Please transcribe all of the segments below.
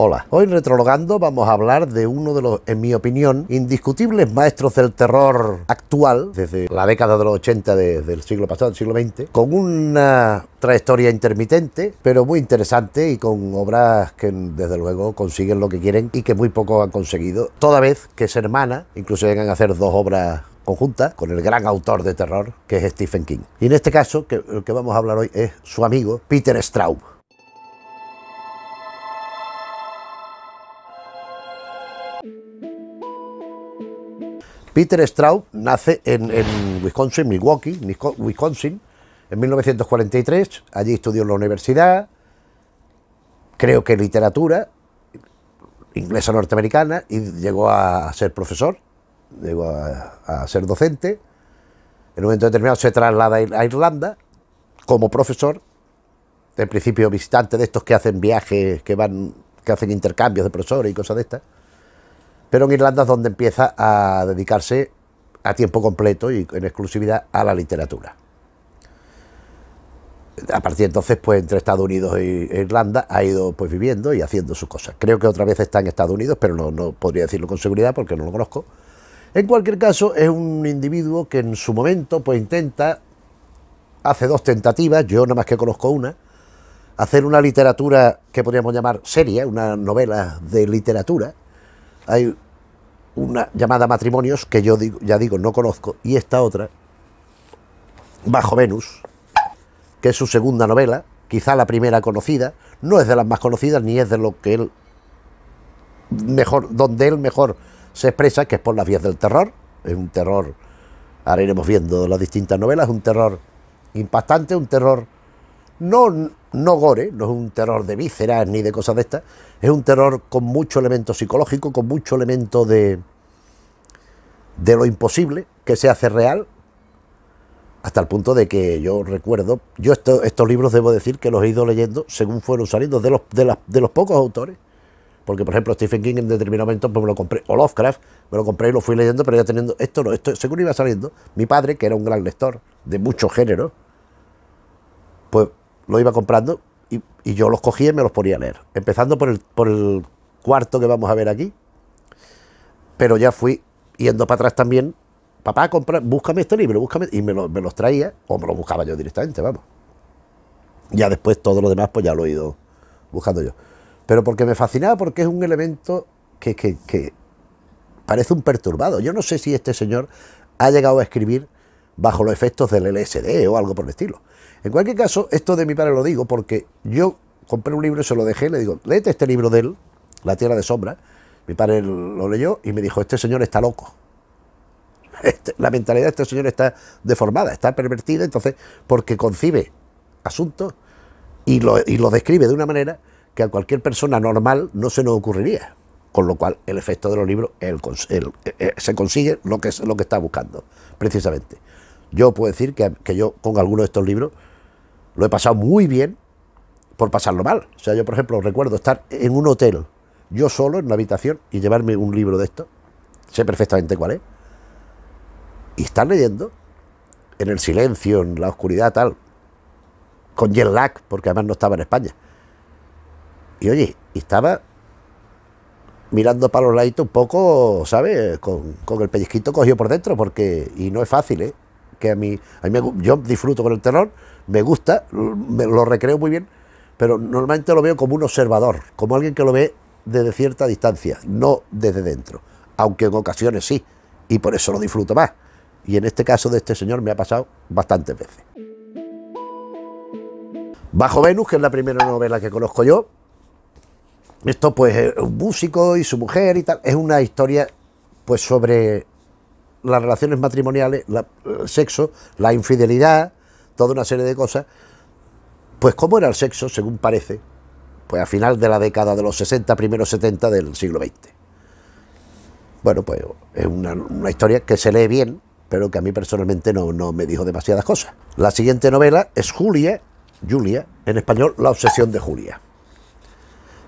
Hola, hoy en Retrologando vamos a hablar de uno de los, en mi opinión, indiscutibles maestros del terror actual, desde la década de los 80 del siglo pasado, del siglo XX, con una trayectoria intermitente, pero muy interesante y con obras que desde luego consiguen lo que quieren y que muy poco han conseguido, toda vez que se hermana, incluso llegan a hacer dos obras conjuntas, con el gran autor de terror que es Stephen King. Y en este caso, que, el que vamos a hablar hoy es su amigo Peter Straub. Peter Straub nace en, Wisconsin, Milwaukee, Wisconsin, en 1943. Allí estudió en la universidad, creo que literatura, inglesa norteamericana, y llegó a ser profesor, llegó a, ser docente. En un momento determinado se traslada a Irlanda como profesor, en principio visitante de estos que hacen viajes, que van, que hacen intercambios de profesores y cosas de estas. Pero en Irlanda es donde empieza a dedicarse a tiempo completo y en exclusividad a la literatura. A partir de entonces, pues entre Estados Unidos e Irlanda ha ido pues viviendo y haciendo sus cosas. Creo que otra vez está en Estados Unidos, pero no, podría decirlo con seguridad porque no lo conozco. En cualquier caso, es un individuo que en su momento pues intenta, hace dos tentativas, yo nada más que conozco una, hacer una literatura que podríamos llamar seria, una novela de literatura, hay una llamada Matrimonios que yo ya digo no conozco y esta otra, Bajo Venus, que es su segunda novela, quizá la primera conocida, no es de las más conocidas ni es de lo que él mejor, donde él mejor se expresa, que es por las vías del terror, es un terror, ahora iremos viendo las distintas novelas, es un terror impactante, un terror no no gore, no es un terror de vísceras ni de cosas de estas, es un terror con mucho elemento psicológico, con mucho elemento de, de lo imposible que se hace real, hasta el punto de que yo recuerdo, yo estos libros debo decir que los he ido leyendo según fueron saliendo de los, de, los pocos autores, porque por ejemplo Stephen King en determinado momento pues me lo compré, o Lovecraft, me lo compré y lo fui leyendo, pero ya teniendo, esto no, esto según iba saliendo, mi padre, que era un gran lector de muchos géneros, pues lo iba comprando y, yo los cogía y me los ponía a leer. Empezando por el, por el cuarto que vamos a ver aquí. Pero ya fui yendo para atrás también. Papá, compra, búscame este libro, búscame. Y me, lo, me los traía, o me los buscaba yo directamente, vamos. Ya después todo lo demás, pues ya lo he ido buscando yo. Pero porque me fascinaba, porque es un elemento que, que parece un perturbado. Yo no sé si este señor ha llegado a escribir bajo los efectos del LSD o algo por el estilo. En cualquier caso, esto de mi padre lo digo porque yo compré un libro y se lo dejé, le digo, léete este libro de él, La Tierra de sombra, Mi padre lo leyó y me dijo, este señor está loco. Este, la mentalidad de este señor está deformada, está pervertida, entonces, porque concibe asuntos y lo, describe de una manera que a cualquier persona normal no se nos ocurriría. Con lo cual, el efecto de los libros eh, eh, se consigue lo que, lo que está buscando, precisamente. Yo puedo decir que, que yo con alguno de estos libros lo he pasado muy bien por pasarlo mal. O sea, yo, por ejemplo, recuerdo estar en un hotel, yo solo, en una habitación, y llevarme un libro de esto. Sé perfectamente cuál es. Y estar leyendo, en el silencio, en la oscuridad, tal, con jet lag, porque además no estaba en España. Y oye, estaba mirando para los laditos un poco, ¿sabes? Con, el pellizquito cogido por dentro, porque. Y no es fácil, ¿eh? Que a mí. A mí me, yo disfruto con el terror, me gusta, lo recreo muy bien, pero normalmente lo veo como un observador, como alguien que lo ve desde cierta distancia, no desde dentro, aunque en ocasiones sí, y por eso lo disfruto más. Y en este caso de este señor me ha pasado bastantes veces. Bajo Venus, que es la primera novela que conozco yo, esto pues es un músico y su mujer y tal, es una historia pues sobre las relaciones matrimoniales, el sexo, la infidelidad, toda una serie de cosas, pues cómo era el sexo, según parece, pues a final de la década de los 60, primeros 70 del siglo XX. Bueno, pues es una, historia que se lee bien, pero que a mí personalmente no, no me dijo demasiadas cosas. La siguiente novela es Julia, Julia, en español La obsesión de Julia.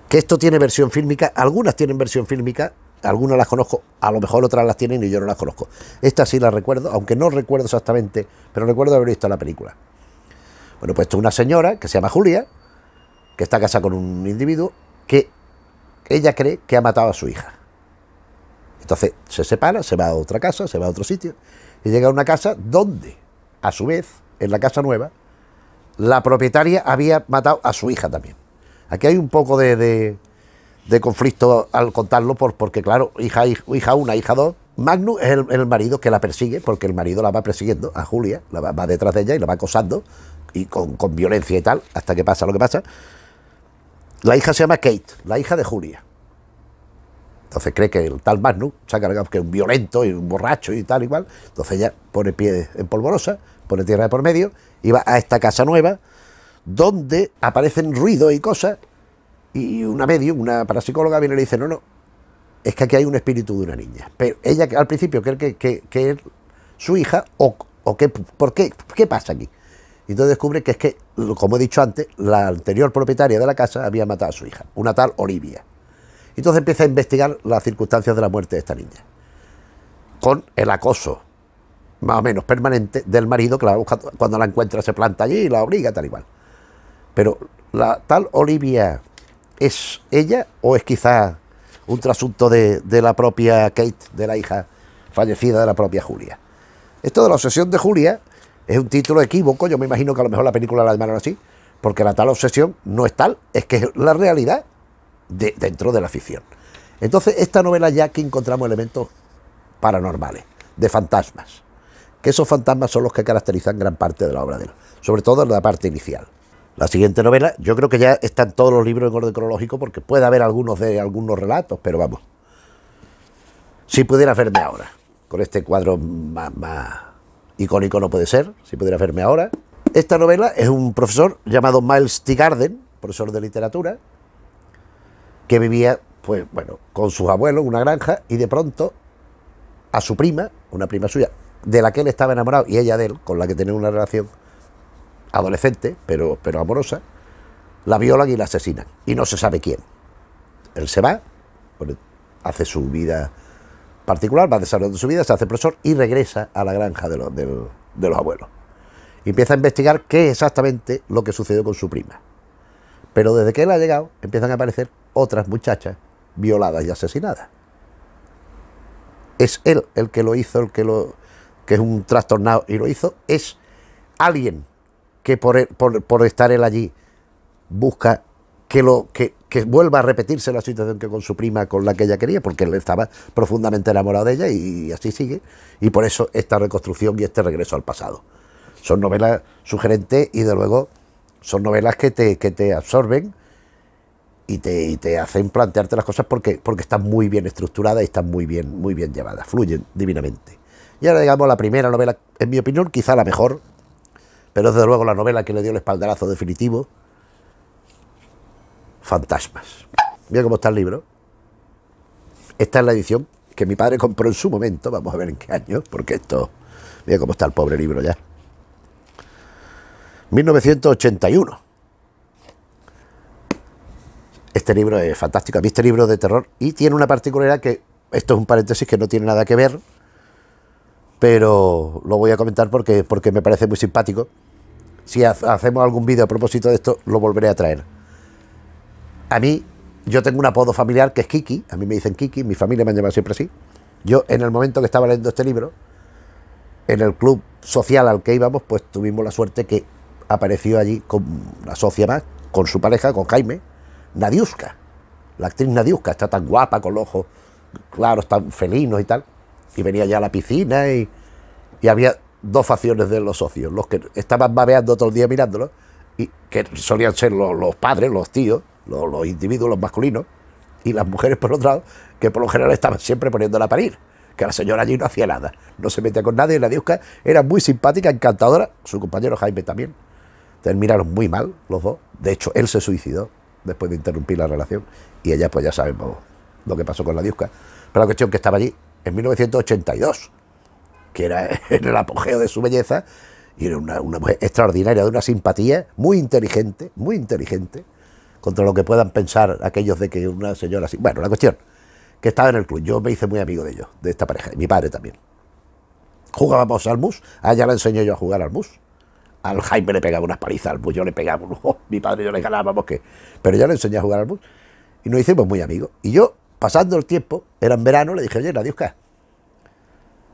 Que esto tiene versión fílmica, algunas tienen versión fílmica, algunas las conozco, a lo mejor otras las tienen y yo no las conozco. Esta sí la recuerdo, aunque no recuerdo exactamente, pero recuerdo haber visto la película. Bueno, pues esto es una señora que se llama Julia, que está casada con un individuo que ella cree que ha matado a su hija. Entonces se separa, se va a otra casa, se va a otro sitio y llega a una casa donde, a su vez, en la casa nueva, la propietaria había matado a su hija también. Aquí hay un poco de de conflicto al contarlo, por, porque claro, hija, hija una, hija dos. Magnus es el, marido que la persigue, porque el marido la va persiguiendo a Julia, la va, detrás de ella y la va acosando, y con, con, violencia y tal, hasta que pasa lo que pasa. La hija se llama Kate, la hija de Julia. Entonces cree que el tal Magnus, ...se ha cargado que es un violento y un borracho y tal, igual. Entonces ella pone pie en polvorosa, pone tierra de por medio, y va a esta casa nueva, donde aparecen ruidos y cosas, y una medium, una parapsicóloga, viene y le dice, no, no, es que aquí hay un espíritu de una niña. Pero ella al principio cree que, que, es su hija o, o ¿por qué, qué pasa aquí? Y entonces descubre que es que, como he dicho antes, la anterior propietaria de la casa había matado a su hija, una tal Olivia. entonces empieza a investigar las circunstancias de la muerte de esta niña. Con el acoso, más o menos permanente, del marido que cuando la encuentra se planta allí y la obliga, tal y cual. Pero la tal Olivia ¿Es ella o es quizá un trasunto de, la propia Kate, de la hija fallecida de la propia Julia? Esto de la obsesión de Julia es un título equívoco, yo me imagino que a lo mejor la película la llamaron así, porque la tal obsesión no es tal, es que es la realidad de, dentro de la ficción. Entonces, esta novela ya que encontramos elementos paranormales, de fantasmas, que esos fantasmas son los que caracterizan gran parte de la obra de él, sobre todo en la parte inicial. La siguiente novela, yo creo que ya están todos los libros en orden cronológico porque puede haber algunos de algunos relatos, pero vamos. Si pudiera verme ahora, con este cuadro más, icónico no puede ser, si pudiera verme ahora. Esta novela es un profesor llamado Miles Tigarden, profesor de literatura, que vivía, pues bueno, con sus abuelos en una granja y de pronto a su prima, una prima suya, de la que él estaba enamorado y ella de él, con la que tenía una relación, adolescente, pero, pero amorosa, la violan y la asesinan. Y no se sabe quién. Él se va, hace su vida particular, va desarrollando su vida, se hace profesor y regresa a la granja de los, de los abuelos. Y empieza a investigar qué es exactamente lo que sucedió con su prima. Pero desde que él ha llegado empiezan a aparecer otras muchachas violadas y asesinadas. Es él el que lo hizo, el que lo que es un trastornado y lo hizo, es alguien que por, estar él allí busca que, lo, que, vuelva a repetirse la situación que con su prima, con la que ella quería, porque él estaba profundamente enamorado de ella y, así sigue. Y por eso esta reconstrucción y este regreso al pasado. Son novelas sugerentes y de luego son novelas que te, absorben y te, hacen plantearte las cosas porque, porque están muy bien estructuradas y están muy bien, muy bien llevadas, fluyen divinamente. Y ahora digamos la primera novela, en mi opinión, quizá la mejor pero desde luego la novela que le dio el espaldarazo definitivo, Fantasmas. Mira cómo está el libro. Esta es la edición que mi padre compró en su momento, vamos a ver en qué año, porque esto, mira cómo está el pobre libro ya. 1981. Este libro es fantástico, a mí este libro de terror, y tiene una particularidad que, esto es un paréntesis que no tiene nada que ver, pero lo voy a comentar porque, porque me parece muy simpático si hacemos algún vídeo a propósito de esto, lo volveré a traer. A mí, yo tengo un apodo familiar que es Kiki, a mí me dicen Kiki, mi familia me ha llamado siempre así. Yo, en el momento que estaba leyendo este libro, en el club social al que íbamos, pues tuvimos la suerte que apareció allí con la socia más, con su pareja, con Jaime, Nadiuska. La actriz Nadiuska está tan guapa, con los ojos claro, tan felinos y tal. Y venía ya a la piscina y, y había dos facciones de los socios, los que estaban babeando todo el día mirándolo, y que solían ser los, padres, los tíos, los, individuos, los masculinos, y las mujeres por otro lado, que por lo general estaban siempre poniéndola a parir, que la señora allí no hacía nada, no se metía con nadie, y la diusca era muy simpática, encantadora, su compañero Jaime también. Terminaron muy mal los dos, de hecho él se suicidó después de interrumpir la relación, y ella pues ya sabemos lo que pasó con la diusca... pero la cuestión que estaba allí en 1982, que era en el apogeo de su belleza, y era una, mujer extraordinaria, de una simpatía, muy inteligente, muy inteligente, contra lo que puedan pensar aquellos de que una señora así. Bueno, la cuestión, que estaba en el club, yo me hice muy amigo de ellos, de esta pareja, mi padre también. Jugábamos al mus, a ella le enseñé yo a jugar al mus. Al Jaime le pegaba unas palizas, al mus yo le pegaba, mi padre yo le ganábamos qué. Pero yo le enseñé a jugar al mus y nos hicimos muy amigos. Y yo, pasando el tiempo, era en verano, le dije, oye, Nadiuska,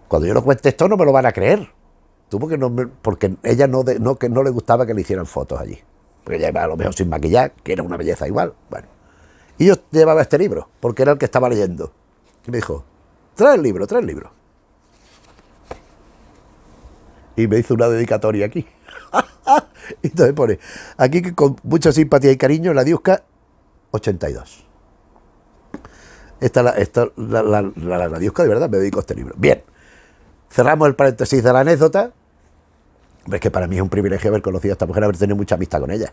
cuando yo lo cuente esto no me lo van a creer. Tú porque, no, porque ella no, no, que no le gustaba que le hicieran fotos allí. Porque ella iba a lo mejor sin maquillar, que era una belleza igual. Bueno. Y yo llevaba este libro, porque era el que estaba leyendo. Y me dijo, trae el libro, trae el libro. Y me hizo una dedicatoria aquí. y entonces pone, aquí con mucha simpatía y cariño, la Diusca 82. Esta, la, esta, la, la, Diusca de verdad me dedico a este libro. Bien. Cerramos el paréntesis de la anécdota. es que para mí es un privilegio haber conocido a esta mujer, haber tenido mucha amistad con ella.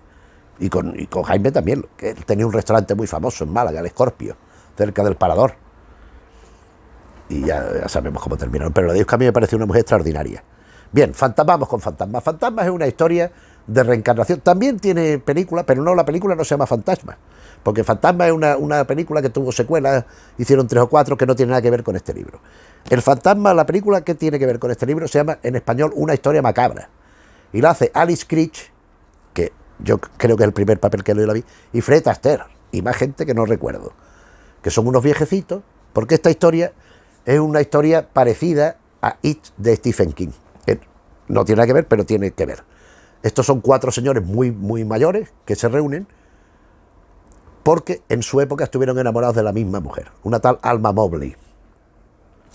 Y con, Jaime también, que él tenía un restaurante muy famoso en Málaga, el Escorpio, cerca del Parador. Y ya, ya sabemos cómo terminaron. Pero lo digo que a mí me parece una mujer extraordinaria. Bien, fantasmamos con fantasmas. Fantasmas es una historia de reencarnación. También tiene película, pero no, la película no se llama Fantasma. Porque Fantasma es una, una película que tuvo secuelas, hicieron tres o cuatro, que no tiene nada que ver con este libro. El fantasma, la película que tiene que ver con este libro, se llama en español Una historia macabra. Y la hace Alice Critch, que yo creo que es el primer papel que le la vi, y Fred Astaire, y más gente que no recuerdo, que son unos viejecitos, porque esta historia es una historia parecida a It de Stephen King. Eh, no tiene nada que ver, pero tiene que ver. Estos son cuatro señores muy, muy mayores que se reúnen porque en su época estuvieron enamorados de la misma mujer, una tal Alma Mobley.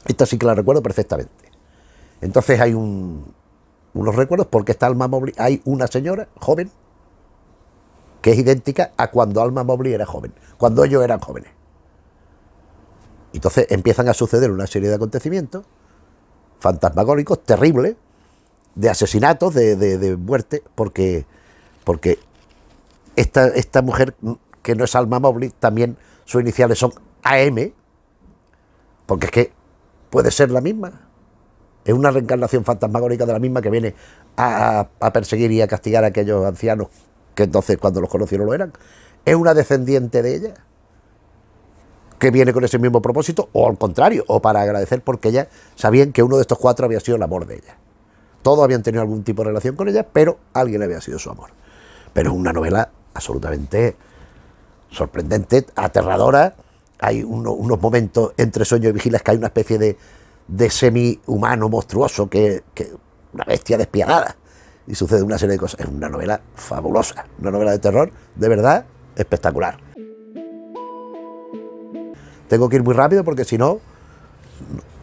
Esta sí que la recuerdo perfectamente. Entonces hay unos recuerdos porque está Alma Mobley, hay una señora joven que es idéntica a cuando Alma Mobley era joven, cuando ellos eran jóvenes. Entonces empiezan a suceder una serie de acontecimientos fantasmagóricos, terribles, de asesinatos, de, muerte, porque, porque esta, esta mujer que no es Alma Mobley, también sus iniciales son AM, porque es que puede ser la misma. Es una reencarnación fantasmagórica de la misma que viene a, perseguir y a castigar a aquellos ancianos que entonces cuando los conocieron lo eran. Es una descendiente de ella que viene con ese mismo propósito o al contrario, o para agradecer porque ella sabían que uno de estos cuatro había sido el amor de ella. Todos habían tenido algún tipo de relación con ella, pero alguien había sido su amor. Pero es una novela absolutamente sorprendente, aterradora hay unos momentos entre sueños y vigilas que hay una especie de, de semi-humano monstruoso, que, que una bestia despiadada. Y sucede una serie de cosas. Es una novela fabulosa, una novela de terror, de verdad, espectacular. Tengo que ir muy rápido porque si no,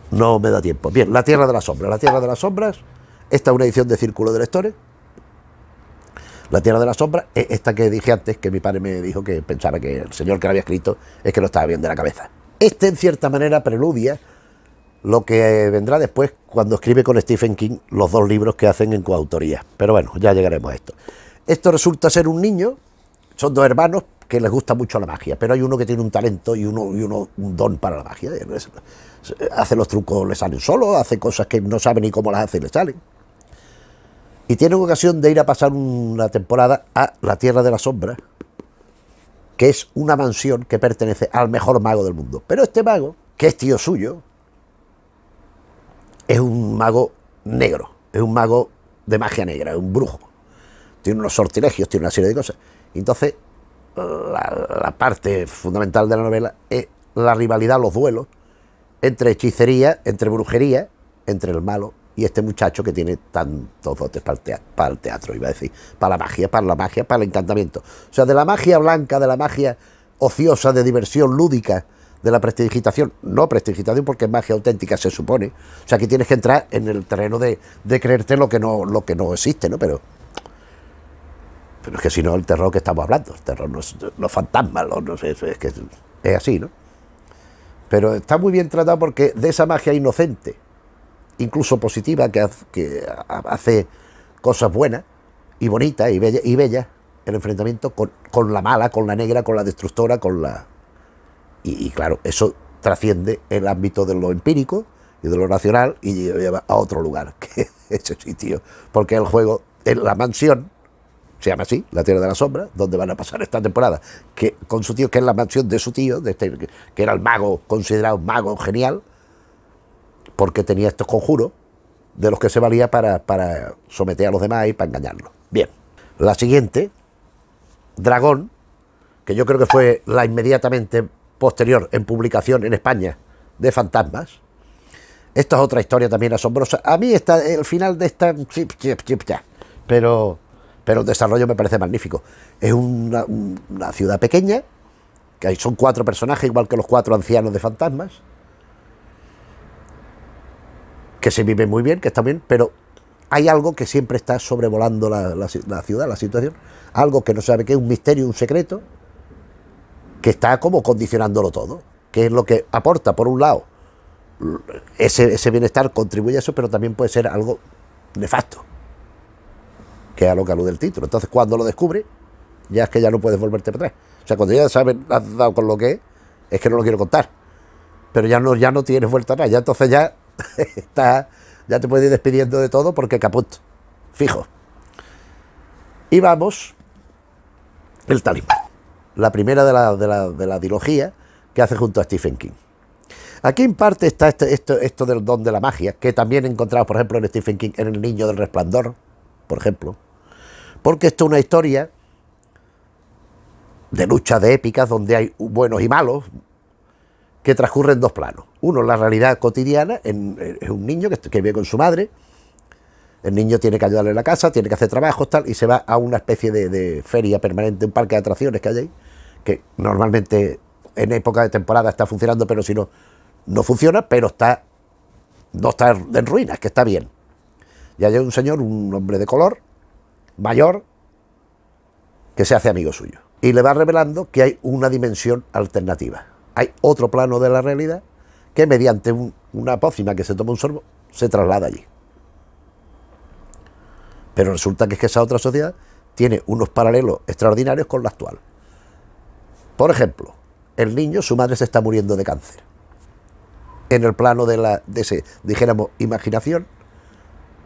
no me da tiempo. Bien, La Tierra de las Sombras. La Tierra de las Sombras, esta es una edición de Círculo de Lectores, la Tierra de la Sombra es esta que dije antes, que mi padre me dijo que pensaba que el señor que la había escrito es que lo estaba bien de la cabeza. Este, en cierta manera, preludia lo que vendrá después cuando escribe con Stephen King los dos libros que hacen en coautoría. Pero bueno, ya llegaremos a esto. Esto resulta ser un niño, son dos hermanos que les gusta mucho la magia, pero hay uno que tiene un talento y uno, y uno un don para la magia. Hace los trucos, le salen solo, hace cosas que no sabe ni cómo las hace y le salen y tienen ocasión de ir a pasar una temporada a la Tierra de la Sombra, que es una mansión que pertenece al mejor mago del mundo. Pero este mago, que es tío suyo, es un mago negro, es un mago de magia negra, es un brujo. Tiene unos sortilegios, tiene una serie de cosas. Entonces, la, la parte fundamental de la novela es la rivalidad, los duelos entre hechicería, entre brujería, entre el malo y este muchacho que tiene tantos dotes para el, teatro, para iba a decir, para la magia, para la magia, para el encantamiento. O sea, de la magia blanca, de la magia ociosa, de diversión lúdica, de la prestigitación, no prestigitación porque es magia auténtica se supone, o sea, que tienes que entrar en el terreno de, creerte lo que, no, lo que no existe, ¿no? Pero, pero es que si no, el terror que estamos hablando, el terror, los, los fantasmas, no sé, es que es así, ¿no? Pero está muy bien tratado porque de esa magia inocente, incluso positiva, que, que hace cosas buenas y bonitas y bellas, y el enfrentamiento con, la mala, con la negra, con la destructora, con la... Y, claro, eso trasciende el ámbito de lo empírico y de lo nacional y lleva a otro lugar, que ese sitio, porque el juego en la mansión, se llama así, la Tierra de la Sombra, donde van a pasar esta temporada, que con su tío, que es la mansión de su tío, de este, que era el mago, considerado mago genial, porque tenía estos conjuros de los que se valía para, someter a los demás y para engañarlos. Bien, la siguiente, Dragón, que yo creo que fue la inmediatamente posterior en publicación en España de Fantasmas. Esta es otra historia también asombrosa. A mí está el final de esta... Pero, pero el desarrollo me parece magnífico. Es una, ciudad pequeña, que son cuatro personajes, igual que los cuatro ancianos de Fantasmas que se vive muy bien, que está bien, pero hay algo que siempre está sobrevolando la, ciudad, la situación, algo que no sabe qué es un misterio, un secreto, que está como condicionándolo todo, que es lo que aporta, por un lado, ese, bienestar contribuye a eso, pero también puede ser algo nefasto, que es a lo que alude el título. Entonces, cuando lo descubre, ya es que ya no puedes volverte atrás. O sea, cuando ya sabes, dado con lo que es, es que no lo quiero contar. Pero ya no, ya no tienes vuelta atrás, ya entonces ya está, ya te puedes ir despidiendo de todo porque caput, fijo. Y vamos, el talismán, la primera de la, de la, de la dilogía que hace junto a Stephen King. Aquí en parte está esto, esto, esto del don de la magia, que también encontramos, por ejemplo, en Stephen King, en El Niño del Resplandor, por ejemplo. Porque esto es una historia de luchas de épicas donde hay buenos y malos, que transcurre en dos planos. Uno, la realidad cotidiana, en, eh, es un niño que, vive con su madre, el niño tiene que ayudarle en la casa, tiene que hacer trabajos, tal, y se va a una especie de, feria permanente, un parque de atracciones que hay ahí, que normalmente en época de temporada está funcionando, pero si no, no funciona, pero está no está en ruinas, que está bien. Y hay un señor, un hombre de color, mayor, que se hace amigo suyo. Y le va revelando que hay una dimensión alternativa hay otro plano de la realidad que mediante una pócima que se toma un sorbo se traslada allí. Pero resulta que esa otra sociedad tiene unos paralelos extraordinarios con la actual. Por ejemplo, el niño, su madre se está muriendo de cáncer. En el plano de la, de ese, dijéramos, imaginación,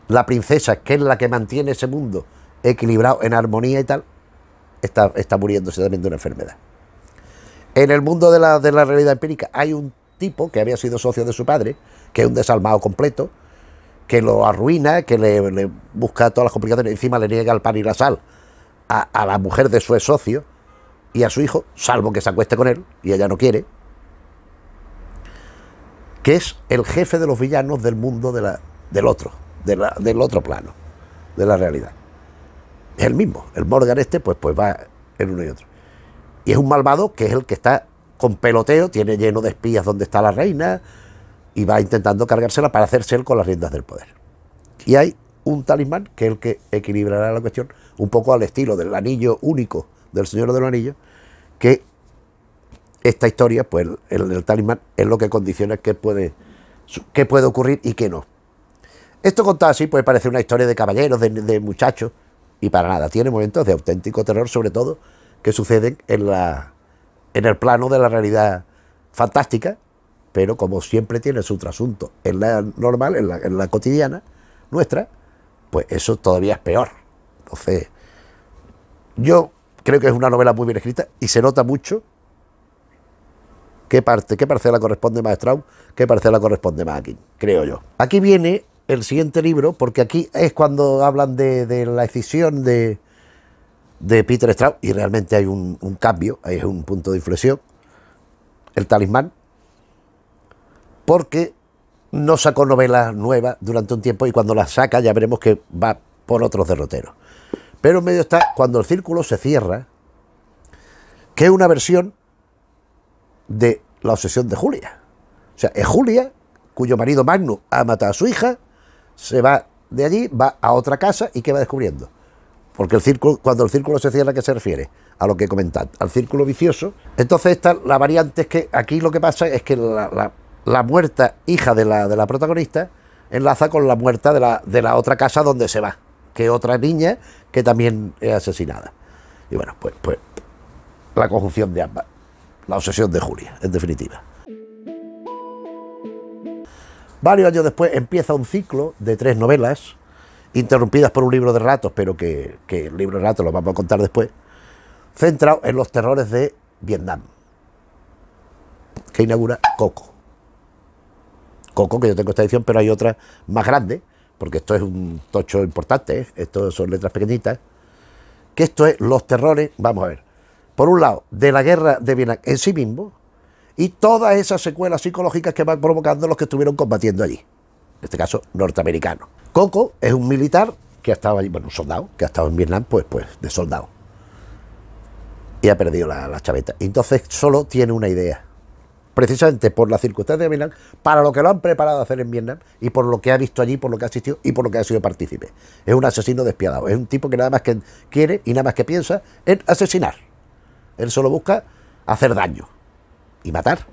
la princesa, que es la que mantiene ese mundo equilibrado en armonía y tal, está, está muriéndose también de una enfermedad. En el mundo de la, realidad empírica hay un tipo que había sido socio de su padre, que es un desalmado completo, que lo arruina, que le, busca todas las complicaciones, encima le niega el pan y la sal a, la mujer de su ex socio y a su hijo, salvo que se acueste con él, y ella no quiere, que es el jefe de los villanos del mundo de la, del otro, del otro plano, de la realidad. Es el mismo, el Morgan este pues, pues va en uno y otro. Y es un malvado que es el que está con peloteo, tiene lleno de espías donde está la reina y va intentando cargársela para hacerse él con las riendas del poder. Y hay un talismán que es el que equilibrará la cuestión un poco al estilo del anillo único del Señor de los Anillos, que esta historia, pues el, talismán es lo que condiciona qué puede, qué puede ocurrir y qué no. Esto contado así puede parecer una historia de caballeros, de muchachos, y para nada, tiene momentos de auténtico terror, sobre todo que suceden en, la, en el plano de la realidad fantástica, pero como siempre tiene su trasunto en la normal, en la, cotidiana nuestra, pues eso todavía es peor. Entonces, yo creo que es una novela muy bien escrita y se nota mucho qué parte, qué parcela corresponde más a Strauss, qué parcela corresponde más a King, creo yo. Aquí viene el siguiente libro, porque aquí es cuando hablan de, de la decisión de, de Peter Strauss, y realmente hay un, cambio, hay un punto de inflexión, el talismán, porque no sacó novelas nuevas durante un tiempo y cuando las saca ya veremos que va por otros derroteros. Pero en medio está cuando el círculo se cierra, que es una versión de la obsesión de Julia. O sea, es Julia, cuyo marido Magnus ha matado a su hija, se va de allí, va a otra casa y ¿qué va descubriendo? Porque el círculo, cuando el círculo se cierra, ¿a qué se refiere? A lo que comentad, al círculo vicioso. Entonces, esta, la variante es que aquí lo que pasa es que la, muerta hija de la, de la protagonista enlaza con la muerta de la, otra casa donde se va, que otra niña que también es asesinada. Y bueno, pues, pues la conjunción de ambas, la obsesión de Julia, en definitiva. Varios años después empieza un ciclo de tres novelas interrumpidas por un libro de ratos, pero que, el libro de ratos lo vamos a contar después, centrado en los terrores de Vietnam, que inaugura Coco. Coco, que yo tengo esta edición, pero hay otra más grande, porque esto es un tocho importante, ¿eh? esto son letras pequeñitas, que esto es los terrores, vamos a ver, por un lado, de la guerra de Vietnam en sí mismo, y todas esas secuelas psicológicas que van provocando los que estuvieron combatiendo allí, en este caso norteamericanos. Coco es un militar que ha estado allí, bueno, un soldado, que ha estado en Vietnam, pues, pues, de soldado. Y ha perdido la, chaveta. entonces solo tiene una idea. Precisamente por las circunstancias de Vietnam, para lo que lo han preparado a hacer en Vietnam y por lo que ha visto allí, por lo que ha asistido y por lo que ha sido partícipe. Es un asesino despiadado. Es un tipo que nada más que quiere y nada más que piensa en asesinar. Él solo busca hacer daño y matar.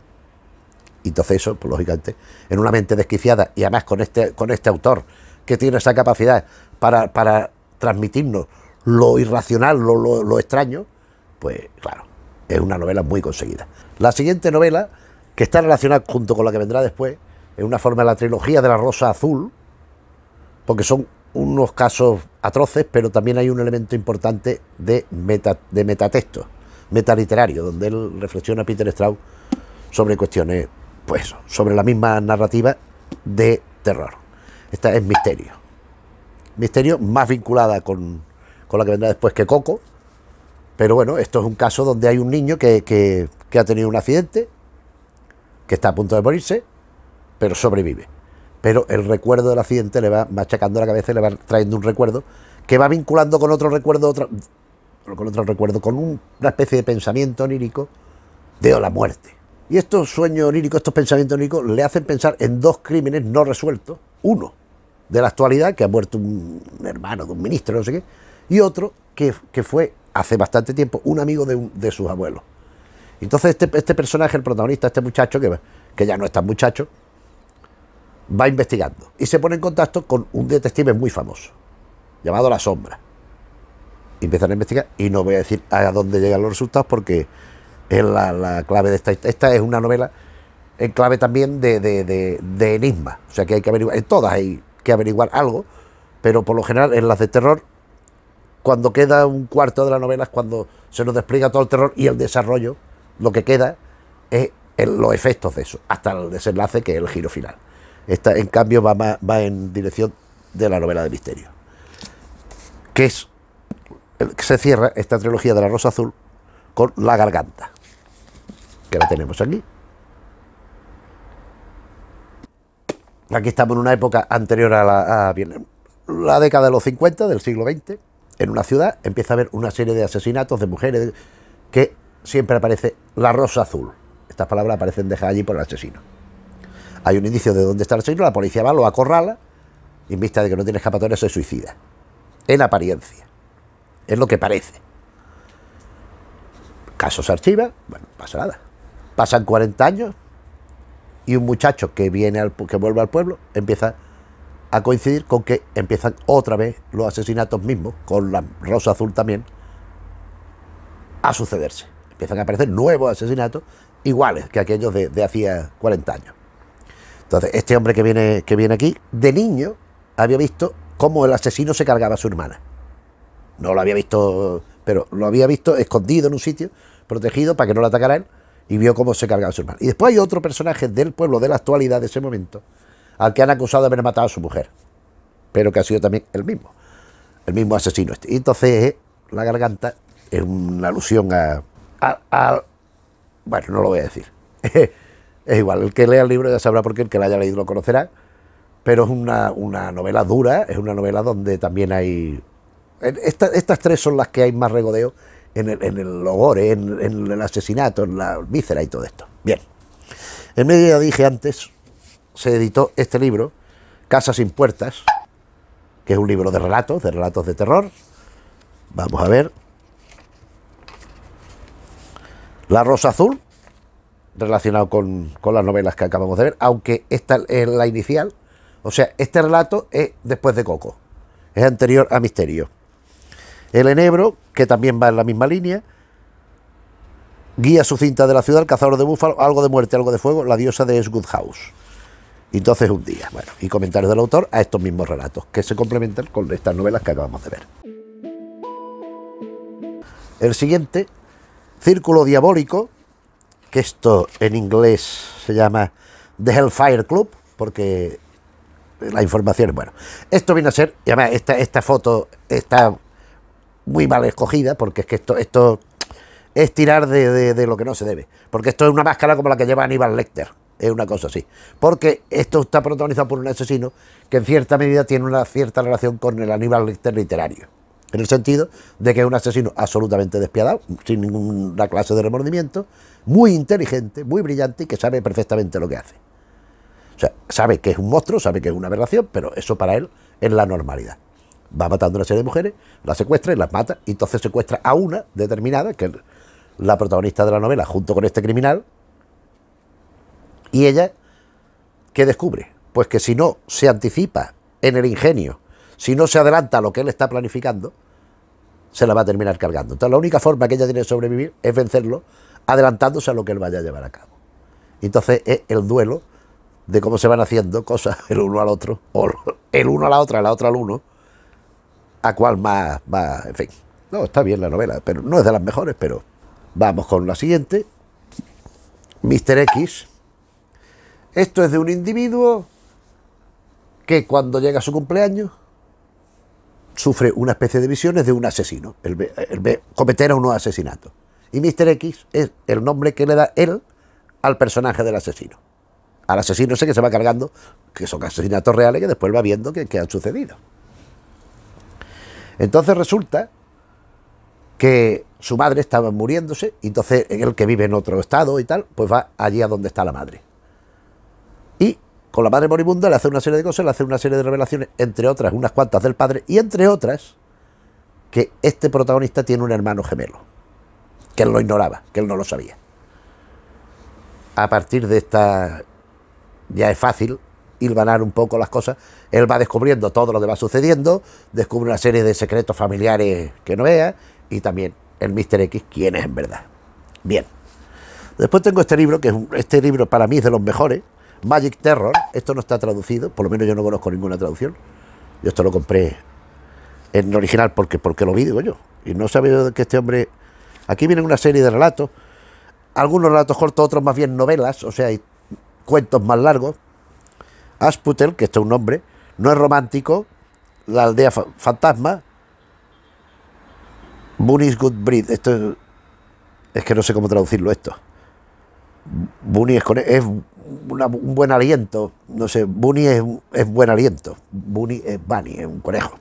Y entonces eso, pues, lógicamente, en una mente desquiciada y además con este, con este autor que tiene esa capacidad para, transmitirnos lo irracional, lo, extraño, pues claro, es una novela muy conseguida. La siguiente novela, que está relacionada junto con la que vendrá después, es una forma de la trilogía de la Rosa Azul, porque son unos casos atroces, pero también hay un elemento importante de, meta, de metatexto, metaliterario, donde él reflexiona a Peter Strauss sobre cuestiones, pues, sobre la misma narrativa de terror. Esta es Misterio. Misterio más vinculada con, con la que vendrá después que Coco. Pero bueno, esto es un caso donde hay un niño que, que, que ha tenido un accidente, que está a punto de morirse, pero sobrevive. Pero el recuerdo del accidente le va machacando la cabeza y le va trayendo un recuerdo que va vinculando con otro recuerdo, otro, con otro recuerdo, con una especie de pensamiento onírico de la muerte. Y estos sueños oníricos, estos pensamientos oníricos, le hacen pensar en dos crímenes no resueltos. Uno, de la actualidad, que ha muerto un hermano de un ministro, no sé qué, y otro que, fue hace bastante tiempo un amigo de, sus abuelos. Entonces este, este, personaje, el protagonista, este muchacho, que, que ya no es tan muchacho, va investigando y se pone en contacto con un detective muy famoso, llamado La Sombra. empiezan a investigar y no voy a decir a dónde llegan los resultados porque es la, clave de esta. Esta es una novela en clave también de, de, enigma, o sea que hay que averiguar, en todas hay que averiguar algo, pero por lo general en las de terror, cuando queda un cuarto de la novela es cuando se nos despliega todo el terror y el desarrollo, lo que queda es en los efectos de eso, hasta el desenlace que es el giro final. Esta, en cambio, va, va en dirección de la novela de misterio, que es que se cierra esta trilogía de la Rosa Azul con La Garganta que la tenemos aquí. Aquí estamos en una época anterior a la, década de los 50, del siglo XX. En una ciudad empieza a haber una serie de asesinatos de mujeres que siempre aparece la rosa azul. Estas palabras aparecen dejadas allí por el asesino. Hay un indicio de dónde está el asesino, la policía va, lo acorrala y en vista de que no tiene escapatoria se suicida. En apariencia. Es lo que parece. casos se archiva, bueno, pasa nada. Pasan 40 años y un muchacho que, viene al, que vuelve al pueblo empieza a coincidir con que empiezan otra vez los asesinatos mismos, con la Rosa Azul también, a sucederse. Empiezan a aparecer nuevos asesinatos iguales que aquellos de, hacía 40 años. Entonces, este hombre que viene, que viene aquí, de niño, había visto cómo el asesino se cargaba a su hermana. No lo había visto, pero lo había visto escondido en un sitio, protegido, para que no lo atacara y vio cómo se cargaba su hermano. Y después hay otro personaje del pueblo de la actualidad de ese momento al que han acusado de haber matado a su mujer, pero que ha sido también el mismo, el mismo asesino. Este. Y entonces eh, la garganta es una alusión a, Bueno, no lo voy a decir. es igual, el que lea el libro ya sabrá por qué, el que la haya leído lo conocerá, pero es una, novela dura, es una novela donde también hay... estas tres son las que hay más regodeo en el, logore, en, el asesinato, en la víscera y todo esto. Bien, en medio, ya dije antes, se editó este libro, Casa sin puertas, que es un libro de relatos, de relatos de terror. Vamos a ver. La Rosa Azul, relacionado con, con las novelas que acabamos de ver, aunque esta es la inicial. O sea, este relato es después de Coco, es anterior a Misterio. El enebro, que también va en la misma línea, guía su cinta de la ciudad, el cazador de búfalo, algo de muerte, algo de fuego, la diosa de Esgood House. Entonces un día, bueno, y comentarios del autor a estos mismos relatos, que se complementan con estas novelas que acabamos de ver. El siguiente, Círculo Diabólico, que esto en inglés se llama The Hellfire Club, porque la información es bueno. Esto viene a ser, y además esta foto está muy mal escogida, porque es que esto, esto es tirar de, lo que no se debe. Porque esto es una máscara como la que lleva Aníbal Lecter. Es una cosa así. Porque esto está protagonizado por un asesino que en cierta medida tiene una cierta relación con el Aníbal Lecter literario. En el sentido de que es un asesino absolutamente despiadado, sin ninguna clase de remordimiento, muy inteligente, muy brillante y que sabe perfectamente lo que hace. O sea, sabe que es un monstruo, sabe que es una aberración, pero eso para él es la normalidad va matando una serie de mujeres, las secuestra y las mata, y entonces secuestra a una determinada, que es la protagonista de la novela, junto con este criminal, y ella, ¿qué descubre? Pues que si no se anticipa en el ingenio, si no se adelanta a lo que él está planificando, se la va a terminar cargando. Entonces la única forma que ella tiene de sobrevivir es vencerlo adelantándose a lo que él vaya a llevar a cabo. Entonces es el duelo de cómo se van haciendo cosas el uno al otro, o el uno a la otra, la otra al uno, a cual más, va en fin. No, está bien la novela, pero no es de las mejores, pero vamos con la siguiente. Mr. X. Esto es de un individuo que cuando llega a su cumpleaños sufre una especie de visiones de un asesino. Él ve, él ve cometer unos asesinatos. Y Mr. X es el nombre que le da él al personaje del asesino. Al asesino ese que se va cargando, que son asesinatos reales que después va viendo que, que han sucedido. Entonces resulta que su madre estaba muriéndose, y entonces el que vive en otro estado y tal, pues va allí a donde está la madre. Y con la madre moribunda le hace una serie de cosas, le hace una serie de revelaciones, entre otras, unas cuantas del padre, y entre otras, que este protagonista tiene un hermano gemelo, que él lo ignoraba, que él no lo sabía. A partir de esta, ya es fácil hilvanar un poco las cosas, él va descubriendo todo lo que va sucediendo, descubre una serie de secretos familiares que no vea y también el Mr. X quién es en verdad. Bien. Después tengo este libro, que es este libro para mí es de los mejores, Magic Terror. Esto no está traducido, por lo menos yo no conozco ninguna traducción. Yo esto lo compré en original porque, porque lo vi, digo yo. Y no sabía que este hombre... Aquí viene una serie de relatos, algunos relatos cortos, otros más bien novelas, o sea, hay cuentos más largos, Asputel, que esto es un nombre, no es romántico, la aldea fantasma, Bunny's Good Breed, esto es, que no sé cómo traducirlo esto. Bunny es, un buen aliento, no sé, Bunny es, buen aliento, Bunny es Bunny, es un conejo.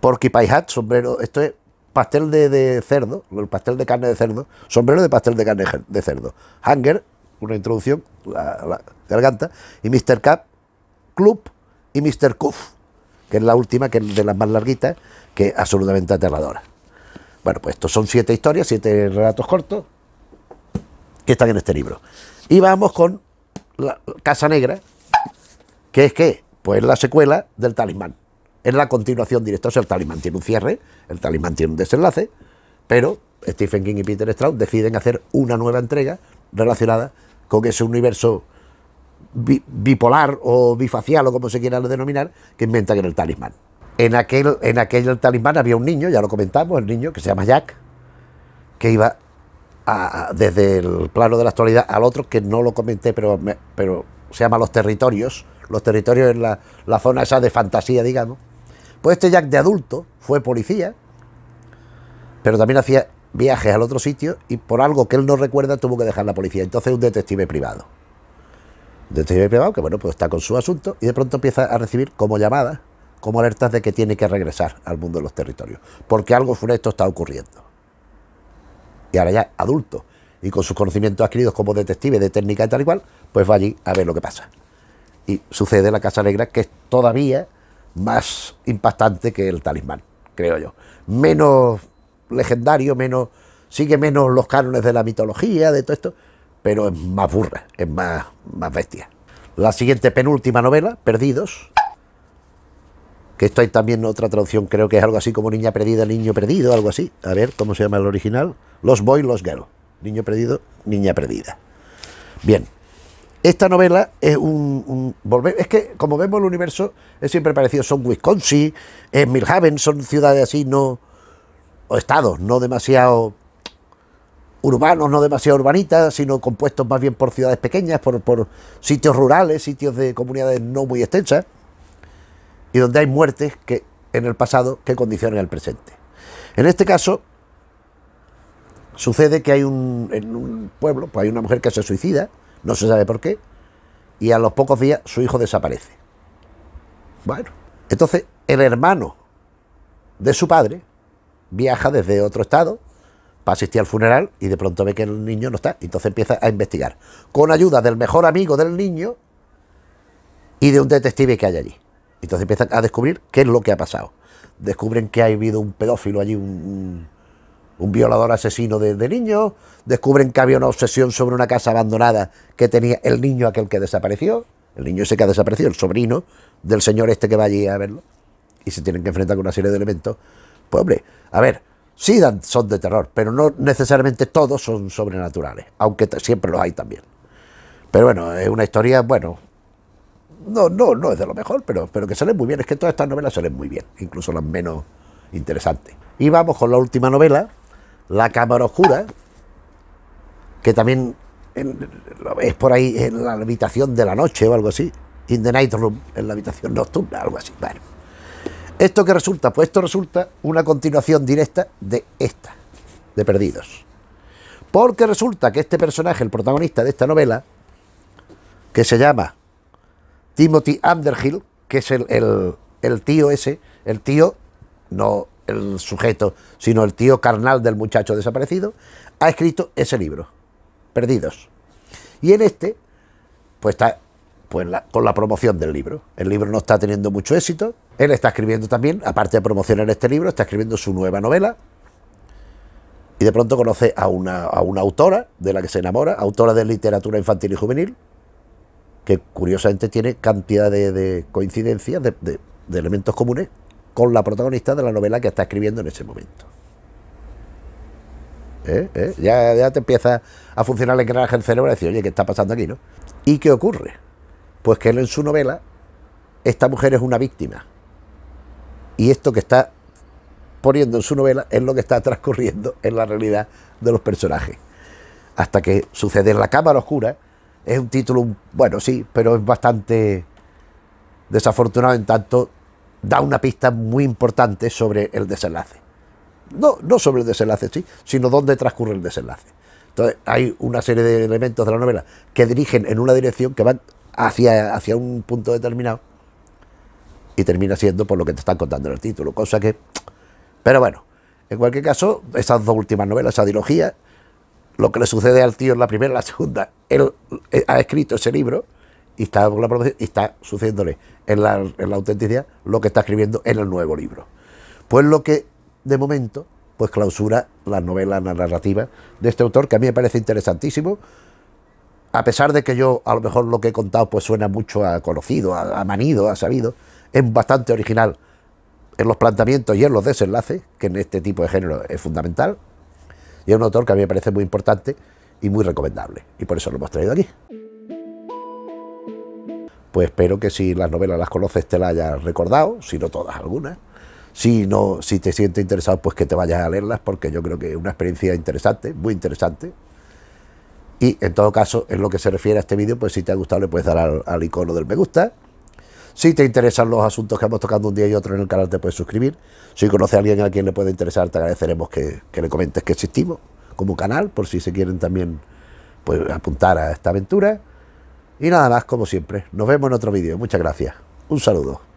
Porky Pie Hat, sombrero, esto es pastel de, de, cerdo, el pastel de carne de cerdo, sombrero de pastel de carne de cerdo. Hanger, una introducción a la garganta, y Mr. Cup, Club y Mr. Cuff, que es la última, que es de las más larguitas, que es absolutamente aterradora. Bueno, pues estos son siete historias, siete relatos cortos que están en este libro. Y vamos con Casa Negra, que es qué pues la secuela del talismán. Es la continuación directa, o sea, el talismán tiene un cierre, el talismán tiene un desenlace, pero Stephen King y Peter Straub deciden hacer una nueva entrega relacionada con ese universo bipolar o bifacial o como se quiera denominar, que inventan en el talismán. En aquel, en aquel talismán había un niño, ya lo comentamos, el niño que se llama Jack, que iba desde el plano de la actualidad al otro, que no lo comenté, pero, pero se llama los territorios, los territorios en la, la zona esa de fantasía, digamos. Pues este Jack de adulto fue policía, pero también hacía viajes al otro sitio y por algo que él no recuerda tuvo que dejar la policía. Entonces un detective privado. Un detective privado que bueno, pues está con su asunto y de pronto empieza a recibir como llamadas, como alertas de que tiene que regresar al mundo de los territorios, porque algo funesto está ocurriendo. Y ahora ya adulto y con sus conocimientos adquiridos como detective de técnica y tal y cual, pues va allí a ver lo que pasa. Y sucede la Casa Negra que es todavía más impactante que el talismán, creo yo. Menos legendario, menos sigue menos los cánones de la mitología, de todo esto, pero es más burra, es más, más bestia. La siguiente penúltima novela, Perdidos, que esto hay también otra traducción, creo que es algo así como Niña Perdida, Niño Perdido, algo así. A ver, ¿cómo se llama el original? Los Boys, Los Girls, Niño Perdido, Niña Perdida. Bien, esta novela es un, es que como vemos el universo es siempre parecido, son Wisconsin, es Milhaven, son ciudades así, no estados no demasiado urbanos, no demasiado urbanitas, sino compuestos más bien por ciudades pequeñas, por, sitios rurales, sitios de comunidades no muy extensas, y donde hay muertes que en el pasado que condicionan el presente. En este caso, sucede que hay un, en un pueblo, pues hay una mujer que se suicida, no se sabe por qué, y a los pocos días su hijo desaparece. Bueno, entonces el hermano de su padre viaja desde otro estado para asistir al funeral y de pronto ve que el niño no está. Entonces empieza a investigar. Con ayuda del mejor amigo del niño y de un detective que hay allí. Entonces empiezan a descubrir qué es lo que ha pasado. Descubren que ha habido un pedófilo allí, un, un, violador asesino de, niños. Descubren que había una obsesión sobre una casa abandonada que tenía el niño aquel que desapareció. El niño ese que ha desaparecido, el sobrino del señor este que va allí a verlo. Y se tienen que enfrentar con una serie de elementos pues a ver, sí dan, son de terror, pero no necesariamente todos son sobrenaturales, aunque siempre los hay también. Pero bueno, es una historia, bueno, no, no, no es de lo mejor, pero, pero que salen muy bien. Es que todas estas novelas salen muy bien, incluso las menos interesantes. Y vamos con la última novela, La Cámara Oscura, que también es por ahí en la habitación de la noche o algo así. In the Night Room, en la habitación nocturna, algo así. vale ¿Esto qué resulta? Pues esto resulta una continuación directa de esta, de Perdidos. Porque resulta que este personaje, el protagonista de esta novela, que se llama Timothy Underhill, que es el, el, el tío ese, el tío, no el sujeto, sino el tío carnal del muchacho desaparecido, ha escrito ese libro, Perdidos. Y en este, pues está pues con la promoción del libro. El libro no está teniendo mucho éxito. Él está escribiendo también, aparte de promocionar este libro, está escribiendo su nueva novela. Y de pronto conoce a una, a una autora de la que se enamora, autora de literatura infantil y juvenil, que curiosamente tiene cantidad de, coincidencias, de, elementos comunes, con la protagonista de la novela que está escribiendo en ese momento. ¿Eh? ¿Eh? Ya, te empieza a funcionar el engranaje del cerebro y decir, oye, ¿qué está pasando aquí? No? ¿Y qué ocurre? Pues que él en su novela, esta mujer es una víctima. Y esto que está poniendo en su novela es lo que está transcurriendo en la realidad de los personajes. Hasta que sucede en la cámara oscura, es un título, bueno, sí, pero es bastante desafortunado en tanto da una pista muy importante sobre el desenlace. No, no sobre el desenlace, sí, sino dónde transcurre el desenlace. Entonces hay una serie de elementos de la novela que dirigen en una dirección que van hacia, hacia un punto determinado y termina siendo por lo que te están contando en el título, cosa que... Pero bueno, en cualquier caso, esas dos últimas novelas, esa trilogía, lo que le sucede al tío en la primera y la segunda, él eh, ha escrito ese libro y está, está sucediéndole en la, en la autenticidad lo que está escribiendo en el nuevo libro. Pues lo que, de momento, pues clausura la novela narrativa de este autor, que a mí me parece interesantísimo, a pesar de que yo a lo mejor lo que he contado pues suena mucho a conocido, a, manido, a sabido, es bastante original en los planteamientos y en los desenlaces, que en este tipo de género es fundamental, y es un autor que a mí me parece muy importante y muy recomendable, y por eso lo hemos traído aquí. Pues espero que si las novelas las conoces te las hayas recordado, si no todas, algunas. Si, no, si te sientes interesado, pues que te vayas a leerlas, porque yo creo que es una experiencia interesante, muy interesante, y en todo caso, en lo que se refiere a este vídeo, pues si te ha gustado le puedes dar al, icono del me gusta. Si te interesan los asuntos que hemos tocado un día y otro en el canal, te puedes suscribir. Si conoces a alguien a quien le puede interesar, te agradeceremos que, le comentes que existimos como canal, por si se quieren también pues, apuntar a esta aventura. Y nada más, como siempre, nos vemos en otro vídeo. Muchas gracias. Un saludo.